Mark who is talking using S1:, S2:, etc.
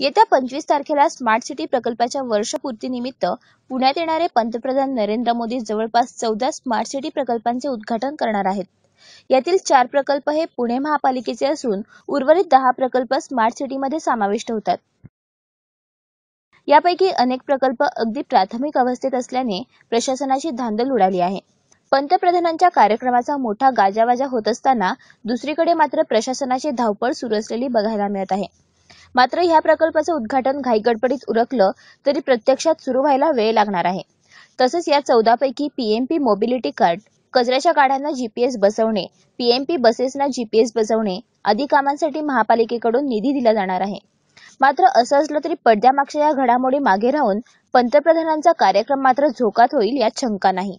S1: येत्या पंचवीस तारखेला स्मार्ट सिटी प्रकल्पाच्या वर्षपूर्तीनिमित्त पुण्यात येणारे पंतप्रधान नरेंद्र मोदी जवळपास चौदा स्मार्ट सिटी प्रकल्पांचे उद्घाटन करणार आहेत यातील चार प्रकल्प हे पुणे महापालिकेचे असून उर्वरित दहा प्रकल्प स्मार्ट सिटीमध्ये समाविष्ट होतात यापैकी अनेक प्रकल्प अगदी प्राथमिक अवस्थेत असल्याने प्रशासनाची धांदल उडाली आहे पंतप्रधानांच्या कार्यक्रमाचा मोठा गाजावाजा होत असताना दुसरीकडे मात्र प्रशासनाची धावपळ सुरू असलेली बघायला मिळत आहे मात्र ह्या प्रकल्पाचं उद्घाटन घाईगडबडीत उरकलं तरी प्रत्यक्षात सुरू व्हायला वेळ लागणार आहे तसंच या चौदापैकी पीएमपी मोबिलिटी कार्ड कचऱ्याच्या गाड्यांना जीपीएस बसवणे पीएमपी बसेसना जीपीएस बसवणे आदी कामांसाठी महापालिकेकडून निधी दिला जाणार आहे मात्र असं असलं तरी पडद्यामागच्या या घडामोडी मागे राहून पंतप्रधानांचा कार्यक्रम मात्र झोकात होईल यात शंका नाही